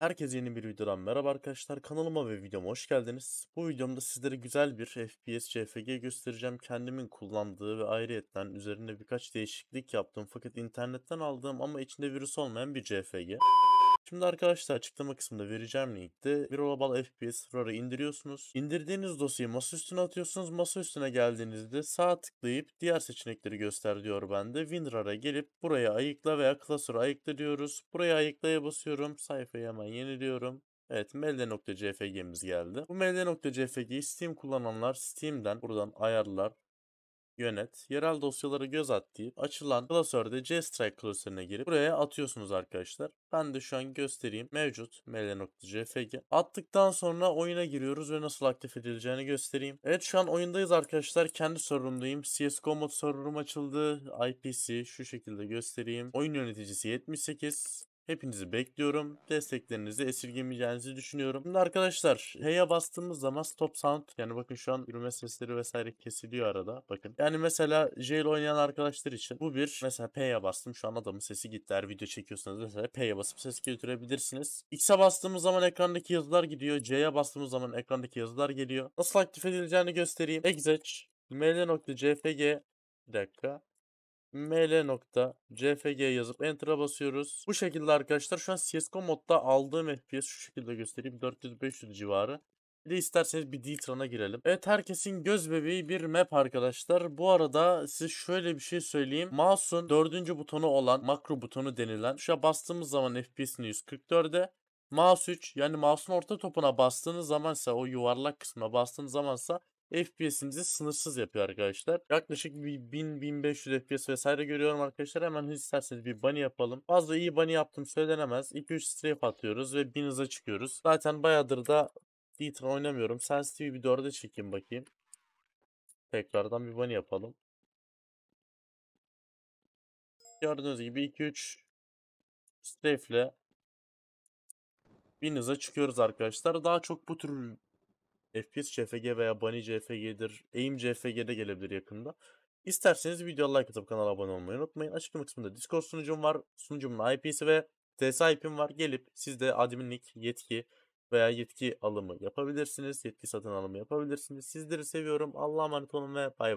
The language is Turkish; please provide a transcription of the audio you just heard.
Herkese yeni bir videodan merhaba arkadaşlar. Kanalıma ve videoma hoş geldiniz. Bu videomda sizlere güzel bir FPS CFG göstereceğim. Kendimin kullandığı ve ayrıyetten üzerinde birkaç değişiklik yaptım fakat internetten aldığım ama içinde virüs olmayan bir CFG. Şimdi arkadaşlar açıklama kısmında vereceğim linkte bir Global FPS 0'ı indiriyorsunuz. İndirdiğiniz dosyayı masa üstüne atıyorsunuz. Masa üstüne geldiğinizde sağ tıklayıp diğer seçenekleri göster diyor bende. WinRAR'a gelip buraya ayıkla veya klasör ayıkla diyoruz. Buraya ayıklaya basıyorum. Sayfayı hemen yeniliyorum. Evet melde.cfg'miz geldi. Bu melde.cfg'yi Steam kullananlar Steam'den buradan ayarlar yönet, yerel dosyalara göz at deyip açılan klasörde JSTRike klasörüne girip buraya atıyorsunuz arkadaşlar. Ben de şu an göstereyim. Mevcut ml.jpg. Attıktan sonra oyuna giriyoruz ve nasıl aktif edileceğini göstereyim. Evet şu an oyundayız arkadaşlar. Kendi serverımdayım. CSGO mod serverım açıldı. IPC şu şekilde göstereyim. Oyun yöneticisi 78. Hepinizi bekliyorum. Desteklerinizi esirgemeyeceğinizi düşünüyorum. Şimdi arkadaşlar H'ye bastığımız zaman stop sound yani bakın şu an yürüme sesleri vesaire kesiliyor arada. Bakın yani mesela J oynayan arkadaşlar için bu bir mesela P'ye bastım şu an adamın sesi gitti. Eğer video çekiyorsanız mesela P'ye basıp ses götürebilirsiniz. X'e bastığımız zaman ekrandaki yazılar gidiyor. C'ye bastığımız zaman ekrandaki yazılar geliyor. Nasıl aktif edileceğini göstereyim. Exec ml.cfg bir dakika ml.cfg yazıp enter'a basıyoruz. Bu şekilde arkadaşlar şu an CSGO modda aldığım FPS şu şekilde göstereyim 400-500 civarı. Bir de isterseniz bir D-Tron'a girelim. Evet herkesin göz bebeği bir map arkadaşlar. Bu arada size şöyle bir şey söyleyeyim. Mouse'un dördüncü butonu olan makro butonu denilen şuna bastığımız zaman FPS'ini 144'e Mouse 3 yani mouse'un orta topuna bastığınız zamansa o yuvarlak kısmına bastığınız zamansa FPS'imizi sınırsız yapıyor arkadaşlar. Yaklaşık bir 1000-1500 FPS vesaire görüyorum arkadaşlar. Hemen isterseniz bir bunny yapalım. Fazla iyi bunny yaptım söylenemez. 2-3 strafe atıyoruz ve 1000 hıza çıkıyoruz. Zaten bayağıdır da Deaton oynamıyorum. Sensitive bir 4'e çekeyim bakayım. Tekrardan bir bunny yapalım. Gördüğünüz gibi 2-3 strafe ile 1000 hıza çıkıyoruz arkadaşlar. Daha çok bu tür FPS CFG veya Bunny CFG'dir, Aim CFG'de gelebilir yakında. İsterseniz videoya like atıp kanala abone olmayı unutmayın. Açıklama kısmında Discord sunucum var. Sunucumun IP'si ve TS IP'm var. Gelip siz de adminlik, yetki veya yetki alımı yapabilirsiniz. Yetki satın alımı yapabilirsiniz. Sizleri seviyorum. Allah'a emanet olun ve bay bay.